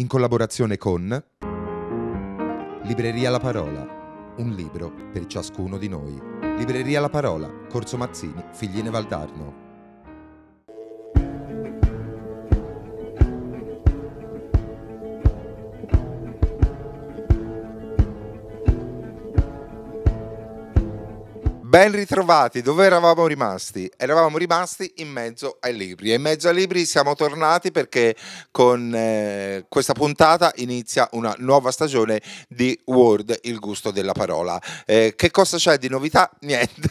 in collaborazione con Libreria La Parola, un libro per ciascuno di noi. Libreria La Parola, Corso Mazzini, Figline Valdarno. Ben ritrovati, dove eravamo rimasti? Eravamo rimasti in mezzo ai libri e in mezzo ai libri siamo tornati perché con eh, questa puntata inizia una nuova stagione di Word, il gusto della parola. Eh, che cosa c'è di novità? Niente,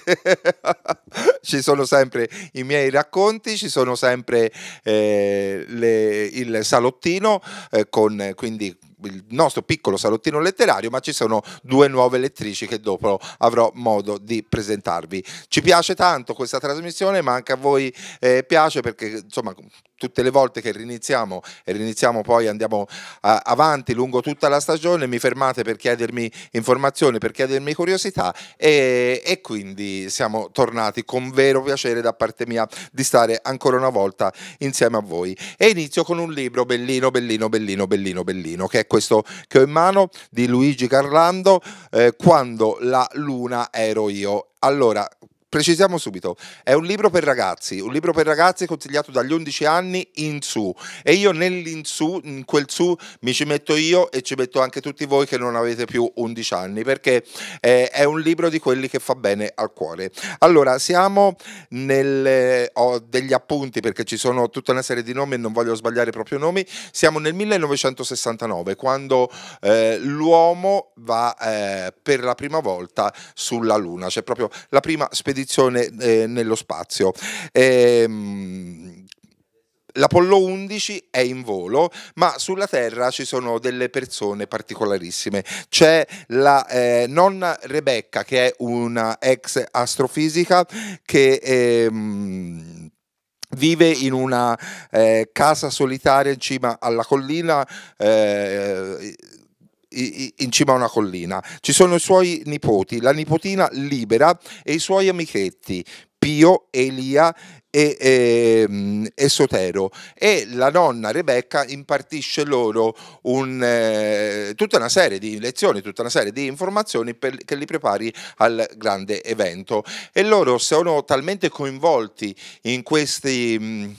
ci sono sempre i miei racconti, ci sono sempre eh, le, il salottino eh, con quindi il nostro piccolo salottino letterario, ma ci sono due nuove lettrici che dopo avrò modo di presentarvi. Ci piace tanto questa trasmissione, ma anche a voi eh, piace perché insomma tutte le volte che riniziamo e riniziamo poi andiamo a, avanti lungo tutta la stagione, mi fermate per chiedermi informazioni, per chiedermi curiosità e, e, quindi siamo tornati con vero piacere da parte mia di stare ancora una volta insieme a voi. E inizio con un libro bellino, bellino, bellino, bellino, bellino, che è questo che ho in mano di Luigi Carlando, eh, Quando la luna ero io. Allora, precisiamo subito, è un libro per ragazzi, un libro per ragazzi consigliato dagli 11 anni in su e io nell'in su, in quel su mi ci metto io e ci metto anche tutti voi che non avete più 11 anni perché eh, è un libro di quelli che fa bene al cuore. Allora, siamo nel, eh, ho degli appunti perché ci sono tutta una serie di nomi e non voglio sbagliare proprio nomi, siamo nel 1969 quando eh, l'uomo va eh, per la prima volta sulla Luna, cioè proprio la prima spedizione spedizione eh, nello spazio. Ehm, L'Apollo 11 è in volo, ma sulla Terra ci sono delle persone particolarissime. C'è la eh, nonna Rebecca, che è una ex astrofisica che... Ehm, vive in una eh, casa solitaria in cima alla collina eh, in cima a una collina. Ci sono i suoi nipoti, la nipotina libera e i suoi amichetti. Pio, Elia e, e, ehm, e, Sotero e la nonna Rebecca impartisce loro un, eh, tutta una serie di lezioni, tutta una serie di informazioni per, che li prepari al grande evento e loro sono talmente coinvolti in questi... Mh,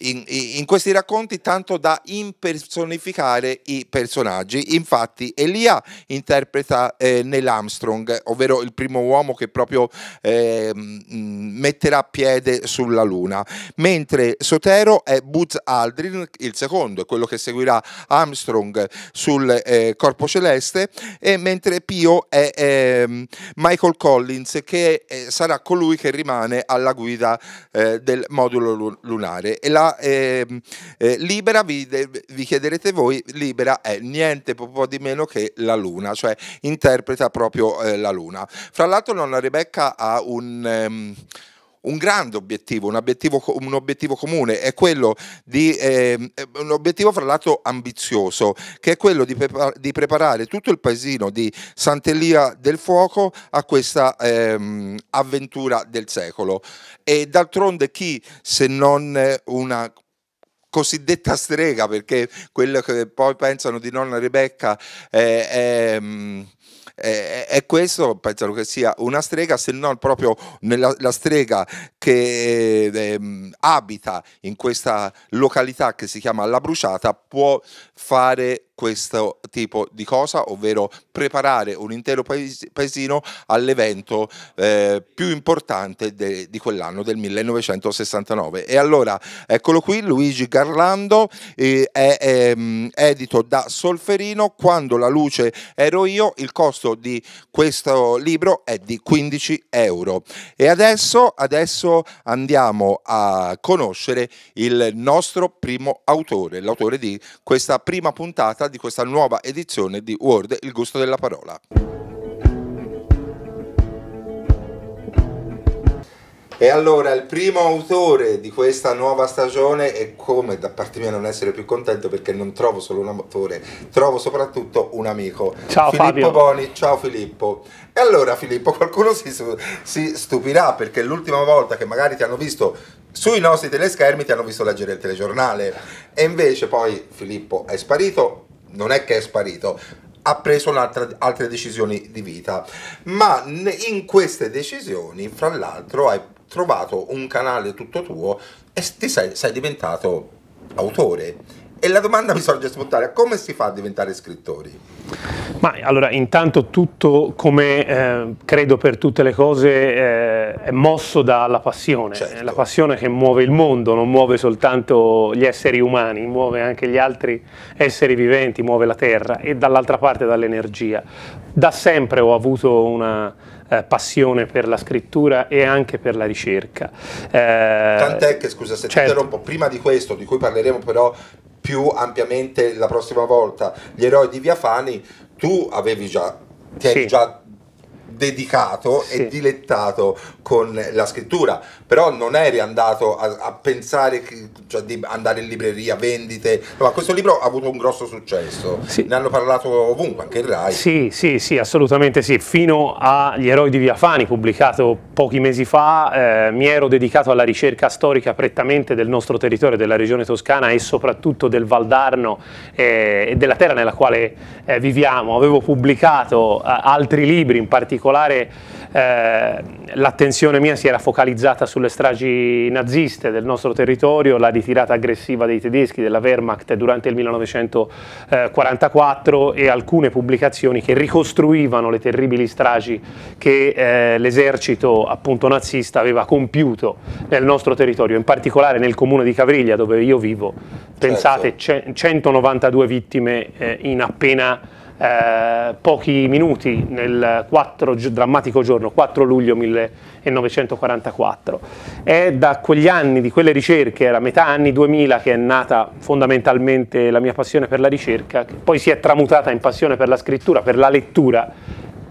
in, in, questi racconti tanto da impersonificare i personaggi. Infatti Elia interpreta eh, Neil Armstrong, ovvero il primo uomo che proprio eh, metterà piede sulla Luna, mentre Sotero è Buzz Aldrin, il secondo, quello che seguirà Armstrong sul eh, Corpo Celeste, e mentre Pio è eh, Michael Collins, che eh, sarà colui che rimane alla guida eh, del modulo lunare. E la eh, eh, libera, vi, vi, chiederete voi, libera è niente po' di meno che la luna, cioè interpreta proprio eh, la luna. Fra l'altro nonna Rebecca ha un... Ehm, un grande obiettivo, un obiettivo, un obiettivo comune, è quello di, eh, un obiettivo fra l'altro ambizioso, che è quello di, prepar di, preparare tutto il paesino di Sant'Elia del Fuoco a questa ehm, avventura del secolo. E d'altronde chi se non una cosiddetta strega, perché quello che poi pensano di nonna Rebecca è, è ehm, e, eh, eh, e questo pensano che sia una strega se non proprio nella, la strega che eh, abita in questa località che si chiama La Bruciata può fare questo tipo di cosa, ovvero preparare un intero paesino all'evento eh, più importante de, di quell'anno, del 1969. E allora, eccolo qui, Luigi Garlando, eh, è, è, ehm, edito da Solferino, Quando la luce ero io, il costo di questo libro è di 15 euro. E adesso, adesso andiamo a conoscere il nostro primo autore, l'autore di questa prima puntata di questa nuova edizione di Word, il gusto della parola. E allora il primo autore di questa nuova stagione è come da parte mia non essere più contento perché non trovo solo un autore, trovo soprattutto un amico. Ciao Filippo Fabio. Boni, ciao Filippo. E allora Filippo, qualcuno si, si stupirà perché l'ultima volta che magari ti hanno visto sui nostri teleschermi ti hanno visto leggere il telegiornale e invece poi Filippo è sparito, non è che è sparito, ha preso altre decisioni di vita. Ma in queste decisioni, fra l'altro, hai trovato un canale tutto tuo e ti sei, sei diventato autore. E la domanda mi sorge spontanea, come si fa a diventare scrittori? Ma allora, intanto tutto, come eh, credo per tutte le cose, eh, è mosso dalla passione. Certo. La passione che muove il mondo, non muove soltanto gli esseri umani, muove anche gli altri esseri viventi, muove la terra e dall'altra parte dall'energia. Da sempre ho avuto una eh, passione per la scrittura e anche per la ricerca. Eh, Tant'è che, scusa se certo. ti interrompo, prima di questo, di cui parleremo però più ampiamente la prossima volta, gli eroi di Via Fani, tu avevi già ti sì. già dedicato sì. e dilettato con la scrittura, però non eri andato a, a pensare che, cioè, di andare in libreria, vendite, ma questo libro ha avuto un grosso successo, sì. ne hanno parlato ovunque, anche in Rai. Sì, sì, sì, assolutamente sì, fino agli eroi di Via Fani, pubblicato pochi mesi fa, eh, mi ero dedicato alla ricerca storica prettamente del nostro territorio, della regione toscana e soprattutto del Valdarno eh, e della terra nella quale eh, viviamo, avevo pubblicato eh, altri libri in particolare particolare eh, l'attenzione mia si era focalizzata sulle stragi naziste del nostro territorio, la ritirata aggressiva dei tedeschi della Wehrmacht durante il 1944 e alcune pubblicazioni che ricostruivano le terribili stragi che eh, l'esercito appunto nazista aveva compiuto nel nostro territorio, in particolare nel comune di Cavriglia dove io vivo, certo. pensate 192 vittime eh, in appena eh, pochi minuti nel 4, drammatico giorno 4 luglio 1944. È da quegli anni, di quelle ricerche, la metà anni 2000 che è nata fondamentalmente la mia passione per la ricerca, che poi si è tramutata in passione per la scrittura, per la lettura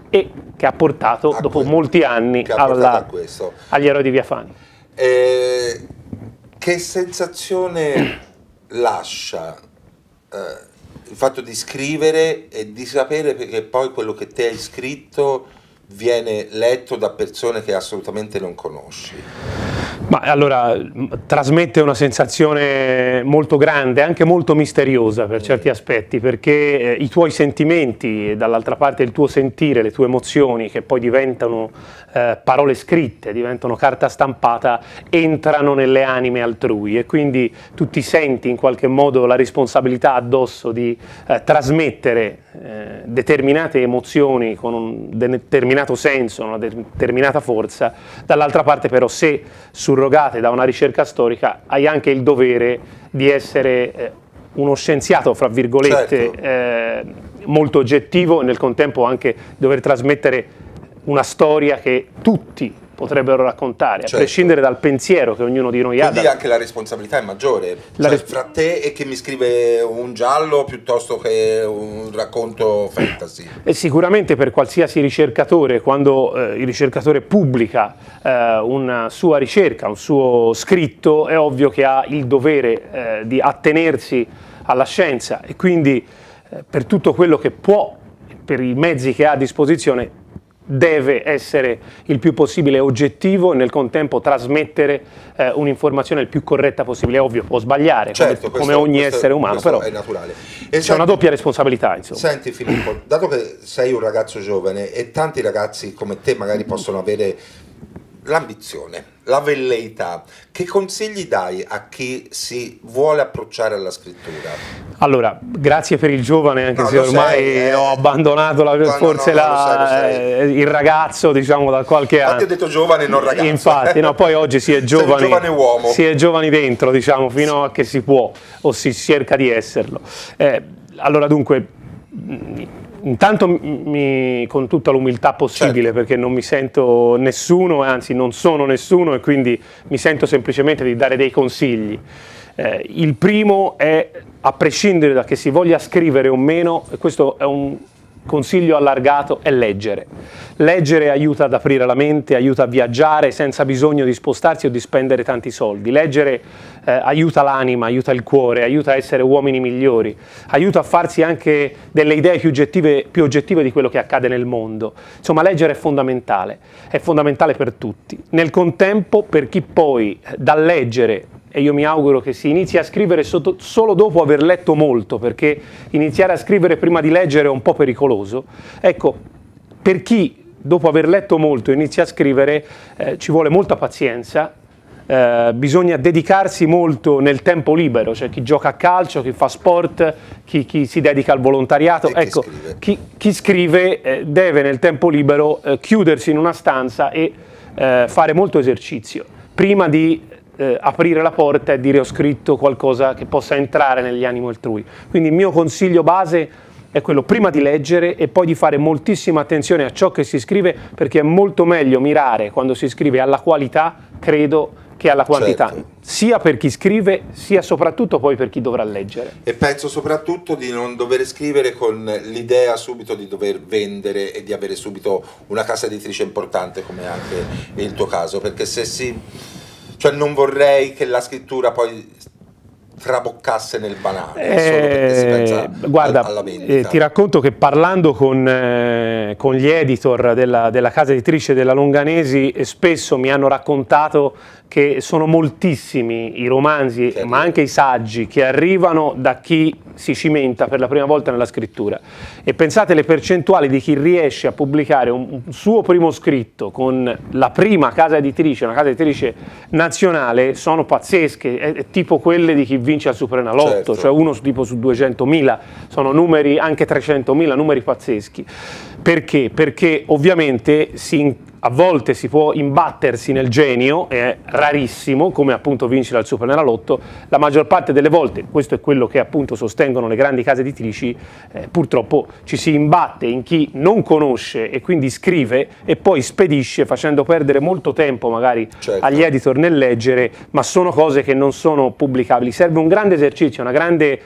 e che ha portato a ah, dopo questo, molti anni alla, agli eroi di Via Fani. Eh, che sensazione lascia eh, il fatto di scrivere e di sapere che poi quello che te hai scritto viene letto da persone che assolutamente non conosci? Ma allora trasmette una sensazione molto grande, anche molto misteriosa per certi aspetti, perché eh, i tuoi sentimenti e dall'altra parte il tuo sentire, le tue emozioni che poi diventano eh, parole scritte, diventano carta stampata, entrano nelle anime altrui e quindi tu ti senti in qualche modo la responsabilità addosso di eh, trasmettere eh, determinate emozioni con un determinato determinato senso, una determinata forza, dall'altra parte però se surrogate da una ricerca storica hai anche il dovere di essere eh, uno scienziato, fra virgolette, certo. eh, molto oggettivo e nel contempo anche dover trasmettere una storia che tutti potrebbero raccontare, certo. a prescindere dal pensiero che ognuno di noi ha. Quindi anche la responsabilità è maggiore, la cioè, fra te e chi mi scrive un giallo piuttosto che un racconto fantasy. E sicuramente per qualsiasi ricercatore, quando eh, il ricercatore pubblica eh, una sua ricerca, un suo scritto, è ovvio che ha il dovere eh, di attenersi alla scienza e quindi eh, per tutto quello che può per i mezzi che ha a disposizione deve essere il più possibile oggettivo e nel contempo trasmettere eh, un'informazione il più corretta possibile. È ovvio, può sbagliare, certo, come, questo, come, ogni questo, essere umano, però è naturale. E c'è una doppia responsabilità. Insomma. Senti Filippo, dato che sei un ragazzo giovane e tanti ragazzi come te magari possono avere l'ambizione, la velleità. Che consigli dai a chi si vuole approcciare alla scrittura? Allora, grazie per il giovane, anche no, se ormai sei, eh. ho abbandonato la, no, forse no, la, lo sai, lo eh, il ragazzo, diciamo, da qualche anno. Infatti ho detto giovane, non ragazzo. Infatti, no, poi oggi si è giovani, giovane uomo. si è giovani dentro, diciamo, fino a che si può o si cerca di esserlo. Eh, allora, dunque Intanto mi, con tutta l'umiltà possibile certo. perché non mi sento nessuno, anzi non sono nessuno e quindi mi sento semplicemente di dare dei consigli. Eh, il primo è, a prescindere da che si voglia scrivere o meno, questo è un consiglio allargato è leggere. Leggere aiuta ad aprire la mente, aiuta a viaggiare senza bisogno di spostarsi o di spendere tanti soldi. Leggere eh, aiuta l'anima, aiuta il cuore, aiuta a essere uomini migliori, aiuta a farsi anche delle idee più oggettive, più oggettive di quello che accade nel mondo. Insomma, leggere è fondamentale, è fondamentale per tutti. Nel contempo, per chi poi eh, dal leggere e io mi auguro che si inizi a scrivere sotto, solo dopo aver letto molto, perché iniziare a scrivere prima di leggere è un po' pericoloso. Ecco, per chi dopo aver letto molto inizia a scrivere eh, ci vuole molta pazienza, eh, bisogna dedicarsi molto nel tempo libero, cioè chi gioca a calcio, chi fa sport, chi, chi si dedica al volontariato, ecco, scrive. Chi, chi, scrive eh, deve nel tempo libero eh, chiudersi in una stanza e eh, fare molto esercizio prima di eh, aprire la porta e dire ho scritto qualcosa che possa entrare negli animi altrui. Quindi il mio consiglio base è quello prima di leggere e poi di fare moltissima attenzione a ciò che si scrive perché è molto meglio mirare quando si scrive alla qualità, credo, che alla quantità, certo. sia per chi scrive, sia soprattutto poi per chi dovrà leggere. E penso soprattutto di non dover scrivere con l'idea subito di dover vendere e di avere subito una casa editrice importante come anche il tuo caso, perché se si cioè non vorrei che la scrittura poi traboccasse nel banale, eh, guarda, al, eh, ti racconto che parlando con, eh, con gli editor della, della, casa editrice della Longanesi spesso mi hanno raccontato che sono moltissimi i romanzi, certo. ma anche i saggi che arrivano da chi si cimenta per la prima volta nella scrittura. E pensate le percentuali di chi riesce a pubblicare un, un suo primo scritto con la prima casa editrice, una casa editrice nazionale, sono pazzesche, è, è tipo quelle di chi vince al Supernalotto, certo. cioè uno su, tipo su 200.000, sono numeri anche 300.000, numeri pazzeschi. Perché? Perché ovviamente si incontrano a volte si può imbattersi nel genio, è rarissimo, come appunto vincere al Superenalotto, la maggior parte delle volte, questo è quello che appunto sostengono le grandi case editrici, eh, purtroppo ci si imbatte in chi non conosce e quindi scrive e poi spedisce facendo perdere molto tempo magari certo. agli editor nel leggere, ma sono cose che non sono pubblicabili. Serve un grande esercizio, una grande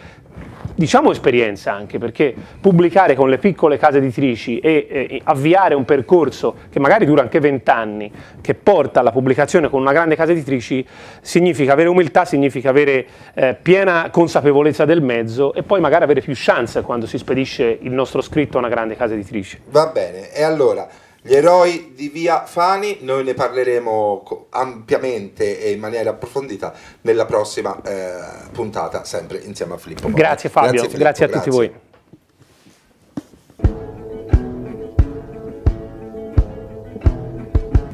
diciamo esperienza anche, perché pubblicare con le piccole case editrici e, e avviare un percorso che magari dura anche vent'anni, che porta alla pubblicazione con una grande casa editrice, significa avere umiltà, significa avere eh, piena consapevolezza del mezzo e poi magari avere più chance quando si spedisce il nostro scritto a una grande casa editrice. Va bene, e allora... Gli eroi di via Fani, noi ne parleremo ampiamente e in maniera approfondita nella prossima eh, puntata, sempre insieme a Filippo. Molle. Grazie Fabio, grazie, Filippo, grazie a grazie. tutti voi.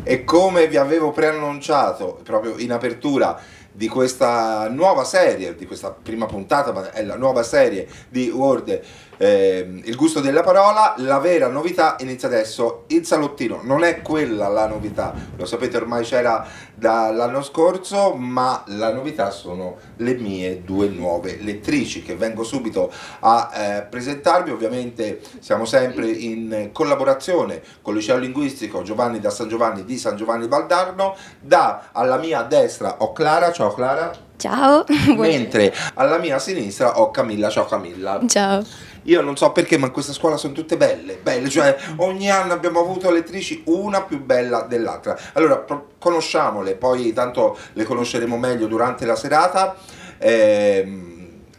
E come vi avevo preannunciato proprio in apertura di questa nuova serie, di questa prima puntata, ma è la nuova serie di World eh, il gusto della parola, la vera novità inizia adesso, il salottino, non è quella la novità, lo sapete ormai c'era dall'anno scorso, ma la novità sono le mie due nuove lettrici che vengo subito a eh, presentarvi, ovviamente siamo sempre in collaborazione con il liceo linguistico Giovanni da San Giovanni di San Giovanni Baldarno, da alla mia destra ho Clara, ciao Clara. Ciao. Mentre alla mia sinistra ho Camilla, ciao Camilla. Ciao. Io non so perché, ma in questa scuola sono tutte belle, belle, cioè ogni anno abbiamo avuto lettrici una più bella dell'altra. Allora, conosciamole, poi tanto le conosceremo meglio durante la serata. Eh,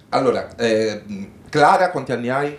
allora, eh, Clara, quanti anni hai?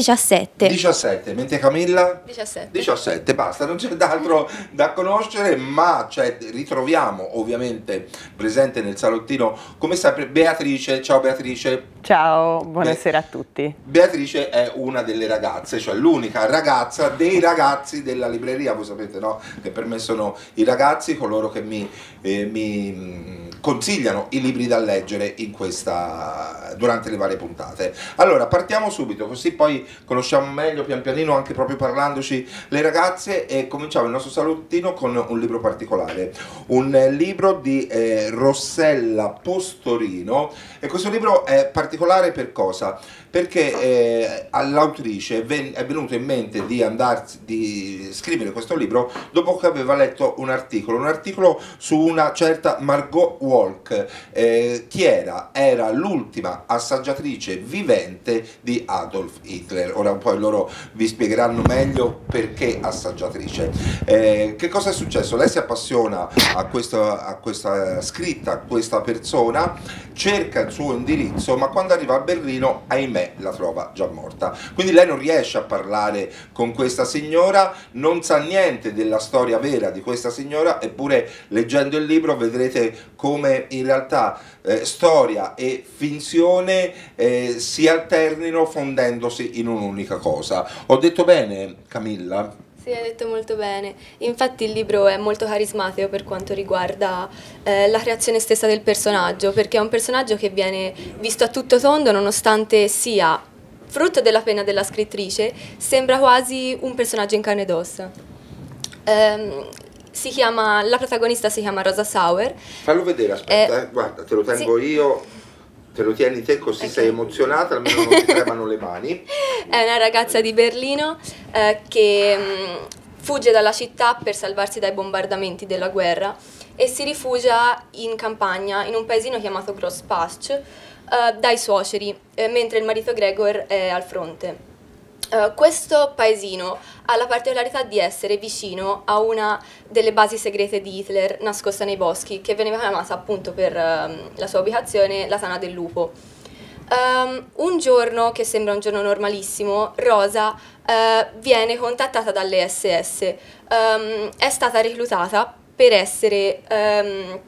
17. 17, mentre Camilla? 17. 17, basta, non c'è d'altro da conoscere, ma cioè, ritroviamo ovviamente presente nel salottino come sempre Beatrice. Ciao Beatrice. Ciao, eh, buonasera Be- a tutti. Beatrice è una delle ragazze, cioè l'unica ragazza dei ragazzi della libreria, voi sapete no? Che per me sono i ragazzi coloro che mi, eh, mi mm, consigliano i libri da leggere in questa, durante le varie puntate. Allora, partiamo subito, così poi conosciamo meglio pian pianino anche proprio parlandoci le ragazze e cominciamo il nostro salutino con un libro particolare, un libro di eh, Rossella Postorino e questo libro è particolare per cosa? Perché eh, all'autrice è venuto in mente di, andarsi, di scrivere questo libro dopo che aveva letto un articolo, un articolo su una certa Margot Walk, eh, chi era? Era l'ultima assaggiatrice vivente di Adolf Hitler. Hitler. Ora poi loro vi spiegheranno meglio perché assaggiatrice. Eh, che cosa è successo? Lei si appassiona a questa, a questa scritta, a questa persona, cerca il suo indirizzo, ma quando arriva a Berlino, ahimè, la trova già morta. Quindi lei non riesce a parlare con questa signora, non sa niente della storia vera di questa signora, eppure leggendo il libro vedrete come in realtà eh, storia e finzione eh, si alternino fondendosi in un'unica cosa. Ho detto bene, Camilla? Sì, hai detto molto bene. Infatti il libro è molto carismatico per quanto riguarda eh, la creazione stessa del personaggio, perché è un personaggio che viene visto a tutto tondo nonostante sia frutto della pena della scrittrice, sembra quasi un personaggio in carne ed ossa. Um, si chiama, la protagonista si chiama Rosa Sauer. Fallo vedere, aspetta, eh, eh. guarda, te lo tengo sì. io, te lo tieni te così okay. sei emozionata, almeno non ti tremano le mani. È una ragazza di Berlino eh, che mh, mm, fugge dalla città per salvarsi dai bombardamenti della guerra e si rifugia in campagna, in un paesino chiamato Gross Pasch, eh, dai suoceri, eh, mentre il marito Gregor è al fronte. Eh, questo paesino ha la particolarità di essere vicino a una delle basi segrete di Hitler nascosta nei boschi, che veniva chiamata appunto per uh, la sua ubicazione la Tana del Lupo. Um, un giorno, che sembra un giorno normalissimo, Rosa uh, viene contattata dalle SS. Um, ehm, è stata reclutata per essere... Um,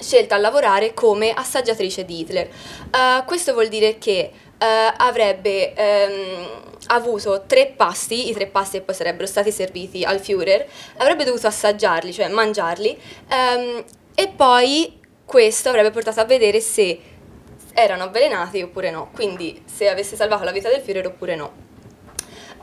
scelta a lavorare come assaggiatrice di Hitler. Eh, questo vuol dire che avrebbe avuto tre pasti, i tre pasti che poi sarebbero stati serviti al Führer, avrebbe dovuto assaggiarli, cioè mangiarli, um, e poi questo avrebbe portato a vedere se erano avvelenati oppure no, quindi se avesse salvato la vita del Führer oppure no.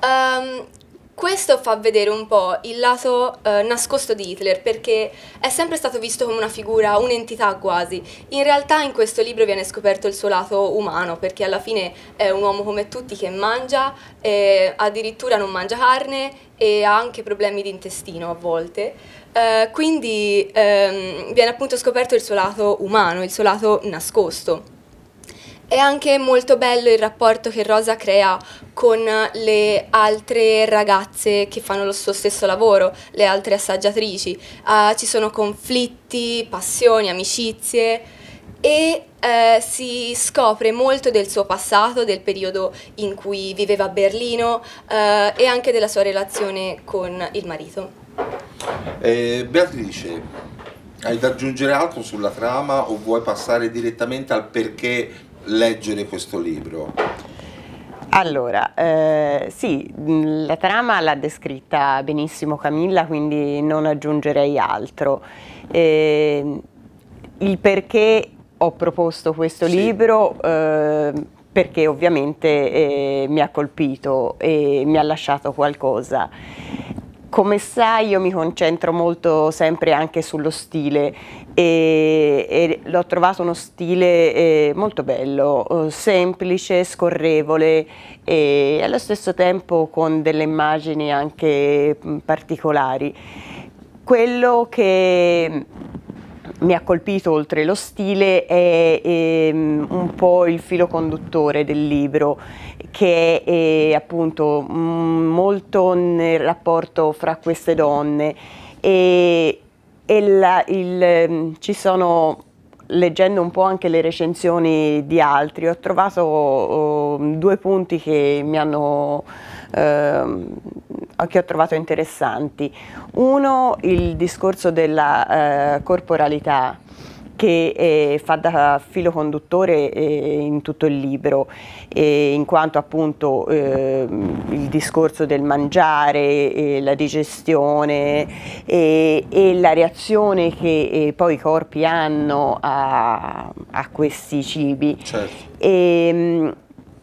Um, questo fa vedere un po' il lato eh, nascosto di Hitler perché è sempre stato visto come una figura, un'entità quasi. In realtà in questo libro viene scoperto il suo lato umano perché alla fine è un uomo come tutti che mangia, eh, addirittura non mangia carne e ha anche problemi di intestino a volte. Eh, quindi ehm, viene appunto scoperto il suo lato umano, il suo lato nascosto. È anche molto bello il rapporto che Rosa crea con le altre ragazze che fanno lo suo stesso lavoro, le altre assaggiatrici. Uh, ci sono conflitti, passioni, amicizie e uh, si scopre molto del suo passato, del periodo in cui viveva a Berlino uh, e anche della sua relazione con il marito. Eh, Beatrice, hai da aggiungere altro sulla trama o vuoi passare direttamente al perché leggere questo libro? Allora, eh, sì, la trama l'ha descritta benissimo Camilla, quindi non aggiungerei altro. Eh, il perché ho proposto questo sì. libro eh, perché ovviamente eh, mi ha colpito e mi ha lasciato qualcosa come sai io mi concentro molto sempre anche sullo stile e, e l'ho trovato uno stile eh, molto bello, eh, semplice, scorrevole e allo stesso tempo con delle immagini anche mm, particolari. Quello che mi ha colpito oltre lo stile è ehm, un po' il filo conduttore del libro che è eh, appunto mm, molto nel rapporto fra queste donne e la, il, ehm, ci sono, leggendo un po' anche le recensioni di altri, ho trovato oh, due punti che mi hanno ehm, che ho trovato interessanti. Uno, il discorso della eh, corporalità che eh, fa da filo conduttore eh, in tutto il libro, eh, in quanto appunto ehm, il discorso del mangiare, la digestione e la reazione che eh, poi i corpi hanno a, a questi cibi. Certo. E, ehm,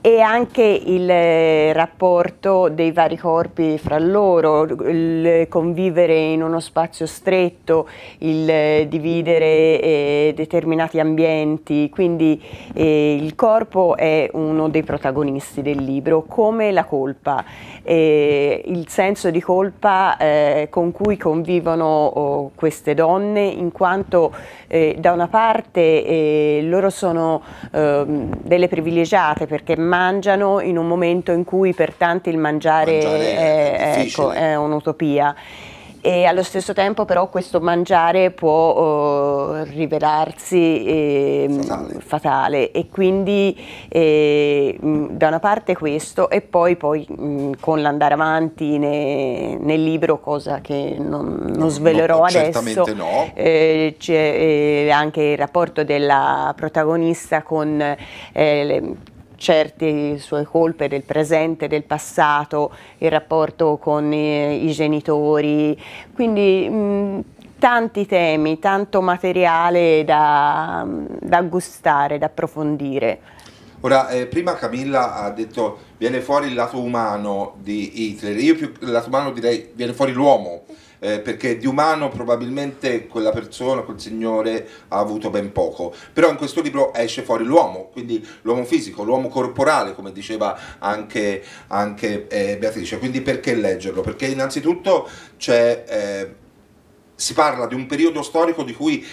e anche il eh, rapporto dei vari corpi fra loro, il convivere in uno spazio stretto, il eh, dividere eh, determinati ambienti, quindi eh, il corpo è uno dei protagonisti del libro, come la colpa, eh, il senso di colpa eh, con cui convivono oh, queste donne, in quanto da una parte loro sono ehm, delle privilegiate perché mangiano in un momento in cui per tanti il mangiare, mangiare è, ecco, è un'utopia e allo stesso tempo però questo mangiare può eh, rivelarsi eh, fatale. fatale. e quindi eh, da una parte questo e poi, poi mh, con l'andare avanti ne, nel libro cosa che non, non svelerò no, adesso no. Eh, c'è eh, anche il rapporto della protagonista con eh, le, certe sue colpe del presente, del passato, il rapporto con i, eh, i genitori, quindi mh, mm, tanti temi, tanto materiale da, da gustare, da approfondire. Ora, eh, prima Camilla ha detto viene fuori il lato umano di Hitler, io più il lato umano direi viene fuori l'uomo, eh, perché di umano probabilmente quella persona, quel signore ha avuto ben poco, però in questo libro esce fuori l'uomo, quindi l'uomo fisico, l'uomo corporale, come diceva anche, anche eh, Beatrice, quindi perché leggerlo? Perché innanzitutto eh, si parla di un periodo storico di cui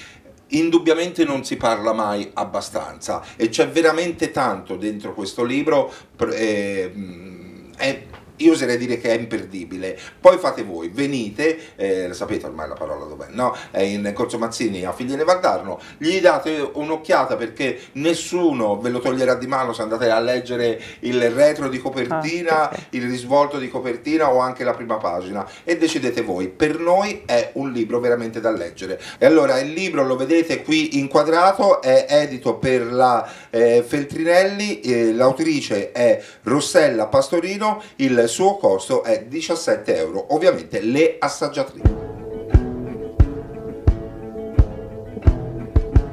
indubbiamente non si parla mai abbastanza e c'è veramente tanto dentro questo libro. Eh, mm, è io oserei dire che è imperdibile. Poi fate voi, venite, eh, sapete ormai la parola dov'è, no? È in Corso Mazzini a Figline Valdarno, gli date un'occhiata perché nessuno ve lo toglierà di mano se andate a leggere il retro di copertina, ah, okay. il risvolto di copertina o anche la prima pagina e decidete voi. Per noi è un libro veramente da leggere. E allora il libro lo vedete qui inquadrato, è edito per la eh, Feltrinelli, eh, l'autrice è Rossella Pastorino, il suo costo è 17 euro, ovviamente le assaggiatrici.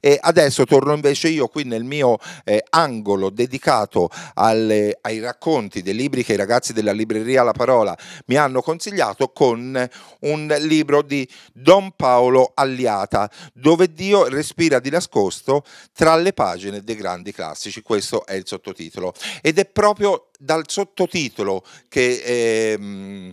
E adesso torno invece io qui nel mio eh, angolo dedicato alle, ai racconti dei libri che i ragazzi della libreria La Parola mi hanno consigliato con un libro di Don Paolo Alliata, dove Dio respira di nascosto tra le pagine dei grandi classici. Questo è il sottotitolo. Ed è proprio dal sottotitolo che... Eh,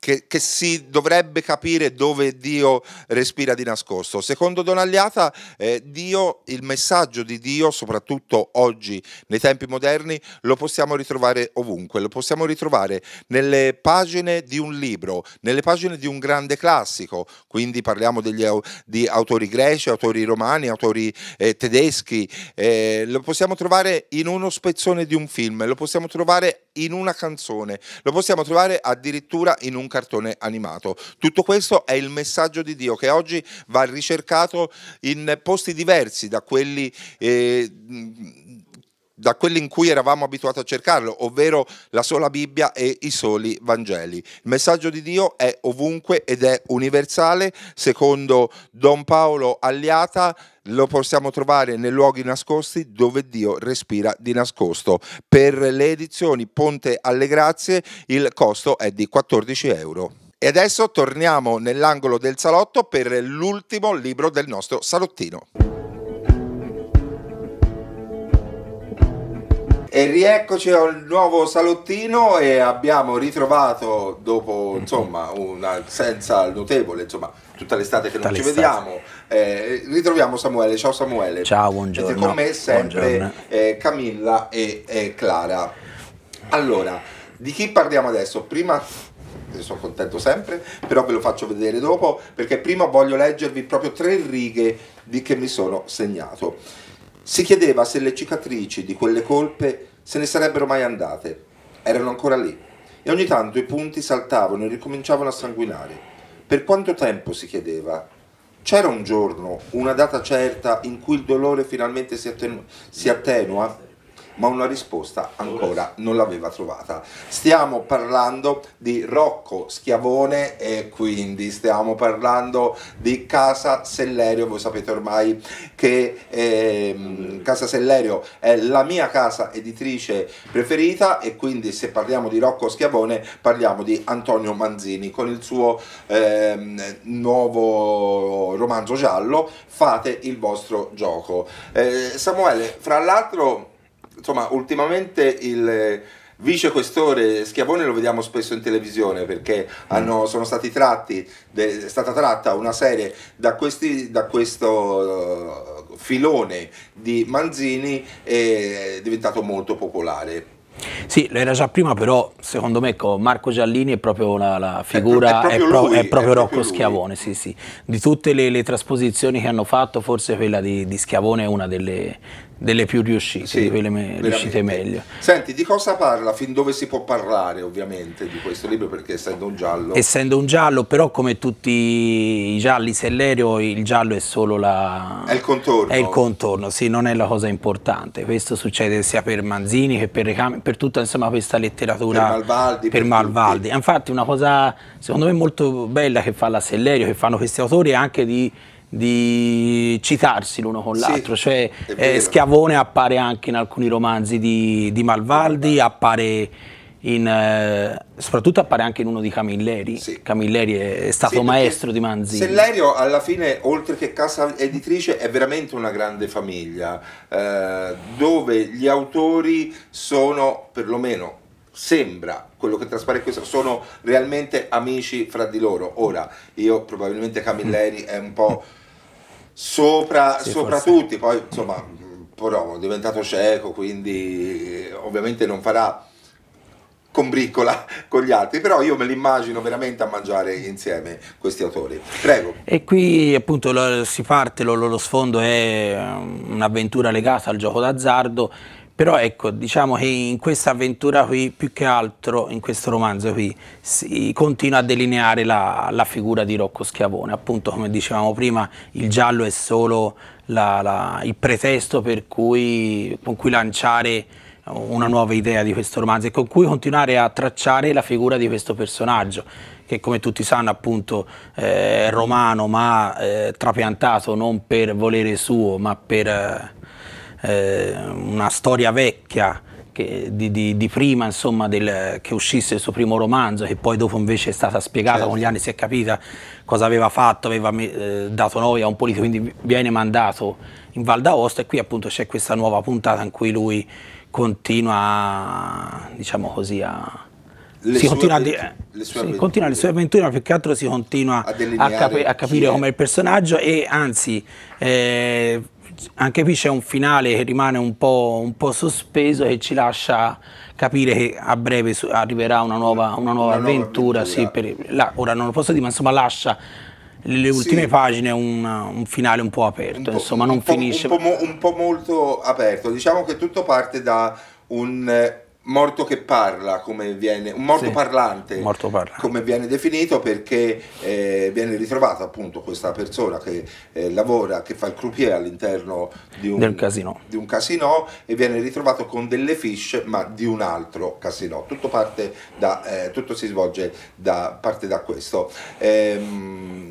che, che, si dovrebbe capire dove Dio respira di nascosto. Secondo Don Agliata, eh, Dio, il messaggio di Dio, soprattutto oggi nei tempi moderni, lo possiamo ritrovare ovunque, lo possiamo ritrovare nelle pagine di un libro, nelle pagine di un grande classico, quindi parliamo degli, di autori greci, autori romani, autori eh, tedeschi, eh, lo possiamo trovare in uno spezzone di un film, lo possiamo trovare in una canzone, lo possiamo trovare addirittura in un un cartone animato. Tutto questo è il messaggio di Dio che oggi va ricercato in posti diversi da quelli... Eh, da quelli in cui eravamo abituati a cercarlo, ovvero la sola Bibbia e i soli Vangeli. Il messaggio di Dio è ovunque ed è universale, secondo Don Paolo Alliata lo possiamo trovare nei luoghi nascosti dove Dio respira di nascosto. Per le edizioni Ponte alle Grazie il costo è di 14 euro. E adesso torniamo nell'angolo del salotto per l'ultimo libro del nostro salottino. E rieccoci al nuovo salottino e abbiamo ritrovato dopo insomma un'assenza notevole, insomma tutta l'estate che tutta non ci vediamo, eh, ritroviamo Samuele, ciao Samuele. Ciao, buongiorno. E con me sempre eh, Camilla e, e, Clara. Allora, di chi parliamo adesso? Prima, sono contento sempre, però ve lo faccio vedere dopo perché prima voglio leggervi proprio tre righe di che mi sono segnato. Si chiedeva se le cicatrici di quelle colpe se ne sarebbero mai andate. Erano ancora lì e ogni tanto i punti saltavano e ricominciavano a sanguinare. Per quanto tempo si chiedeva? C'era un giorno, una data certa in cui il dolore finalmente si, attenua? ma una risposta ancora non l'aveva trovata. Stiamo parlando di Rocco Schiavone e quindi stiamo parlando di Casa Sellerio, voi sapete ormai che eh, Casa Sellerio è la mia casa editrice preferita e quindi se parliamo di Rocco Schiavone parliamo di Antonio Manzini con il suo eh, nuovo romanzo giallo Fate il vostro gioco. Eh, Samuele, fra l'altro insomma, ultimamente il eh, vice questore Schiavone lo vediamo spesso in televisione perché mm. hanno, sono stati tratti, è stata tratta una serie da, questi, da questo eh, filone di Manzini e è diventato molto popolare. Sì, lo era già prima, però secondo me Marco Giallini è proprio la, la figura, è, pro, è proprio, lui, è proprio è Rocco proprio Schiavone, sì, sì. Di tutte le, le, trasposizioni che hanno fatto, forse quella di, di Schiavone è una delle, delle più riuscite, sì, di quelle me- riuscite meglio. Senti, di cosa parla? Fin dove si può parlare ovviamente di questo libro perché essendo un giallo... Essendo un giallo, però come tutti i gialli Sellerio, il giallo è solo la... È il contorno. È il contorno, sì, non è la cosa importante. Questo succede sia per Manzini che per Recami, per tutta insomma, questa letteratura... Per Malvaldi. Per, per Malvaldi. Infatti una cosa secondo me molto bella che fa la Sellerio, che fanno questi autori è anche di di citarsi l'uno con l'altro, sì, cioè eh, Schiavone appare anche in alcuni romanzi di, di Malvaldi, appare in, eh, soprattutto appare anche in uno di Camilleri, sì. Camilleri è, stato sì, maestro di Manzini. Sellerio alla fine, oltre che casa editrice, è veramente una grande famiglia, eh, dove gli autori sono perlomeno sembra quello che traspare questo sono realmente amici fra di loro ora io probabilmente Camilleri è un po' sopra, sì, sopra tutti poi insomma però è diventato cieco quindi eh, ovviamente non farà combriccola con gli altri, però io me li immagino veramente a mangiare insieme questi autori. Prego. E qui appunto lo, si parte, lo, lo, sfondo è eh, un'avventura legata al gioco d'azzardo però ecco, diciamo che in questa avventura qui, più che altro in questo romanzo qui, si continua a delineare la, la figura di Rocco Schiavone. Appunto, come dicevamo prima, il giallo è solo la, la, il pretesto cui, con cui lanciare una nuova idea di questo romanzo e con cui continuare a tracciare la figura di questo personaggio che come tutti sanno appunto eh, è romano ma eh, trapiantato non per volere suo ma per, eh, eh, una storia vecchia che, di, di, di, prima insomma, del, che uscisse il suo primo romanzo, che poi dopo invece è stata spiegata, certo. con gli anni si è capita cosa aveva fatto, aveva eh, dato noia a un politico, quindi viene mandato in Val d'Aosta e qui appunto c'è questa nuova puntata in cui lui continua, diciamo così, a... Le si continua, avventure, le sue si continua le sue avventure, ma più che altro si continua a, a, capi a capire come è il personaggio e anzi... Eh, anche qui c'è un finale che rimane un po', un po', sospeso e ci lascia capire che a breve arriverà una nuova, una nuola avventura. Nuova avventura. Sì, per, la, ora non lo posso dire, ma insomma lascia le ultime sì. pagine un, un, finale un po' aperto, un po', insomma non finisce. Po', un po', molto aperto, diciamo che tutto parte da un eh, morto che parla, come viene, un morto, sì, parlante, morto parlante, come viene definito, perché eh, viene ritrovata appunto questa persona che eh, lavora, che fa il croupier all'interno di un, casino. di un casino e viene ritrovato con delle fish, ma di un altro casino. Tutto, parte da, eh, tutto si svolge da, parte da questo. Ehm,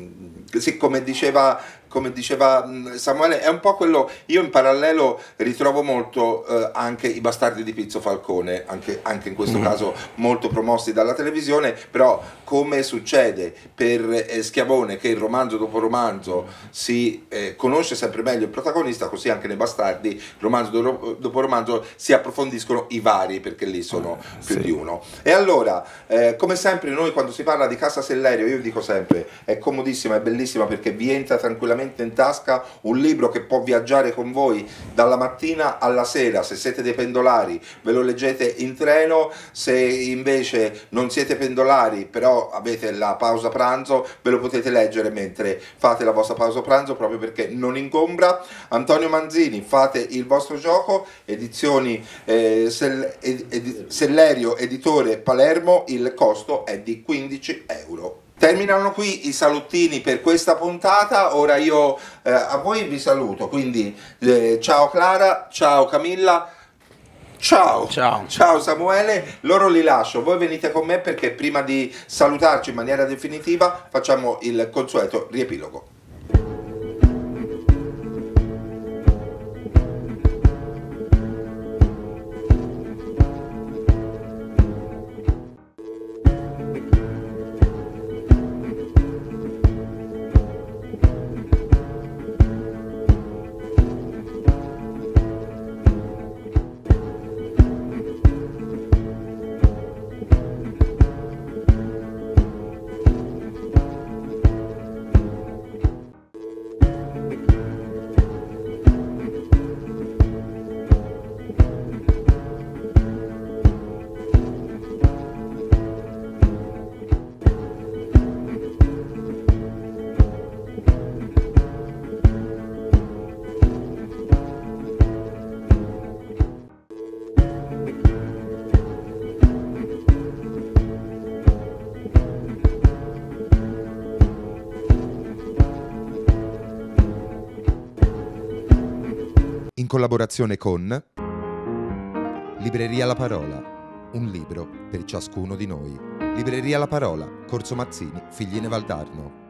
sì, diceva come diceva mm, Samuele, è un po' quello, io in parallelo ritrovo molto eh, anche i bastardi di Pizzo Falcone, anche, anche in questo mm. caso molto promossi dalla televisione, però come succede per eh, Schiavone che il romanzo dopo romanzo si eh, conosce sempre meglio il protagonista, così anche nei Bastardi, romanzo dopo romanzo si approfondiscono i vari perché lì sono eh, più sì. di uno. E allora, eh, come sempre noi quando si parla di Casa Sellerio, io dico sempre, è comodissima, è bellissima perché vi entra tranquillamente in tasca un libro che può viaggiare con voi dalla mattina alla sera, se siete dei pendolari ve lo leggete in treno, se invece non siete pendolari però avete la pausa pranzo, ve lo potete leggere mentre fate la vostra pausa pranzo proprio perché non ingombra. Antonio Manzini, fate il vostro gioco, edizioni eh, Sell ed ed Sellerio, editore Palermo, il costo è di 15 euro. Terminano qui i saluttini per questa puntata, ora io eh, a voi vi saluto, quindi eh, ciao Clara, ciao Camilla, Ciao. Ciao. Ciao Samuele, loro li lascio, voi venite con me perché prima di salutarci in maniera definitiva facciamo il consueto riepilogo. in collaborazione con Libreria La Parola, un libro per ciascuno di noi. Libreria La Parola, Corso Mazzini, Figline Valdarno.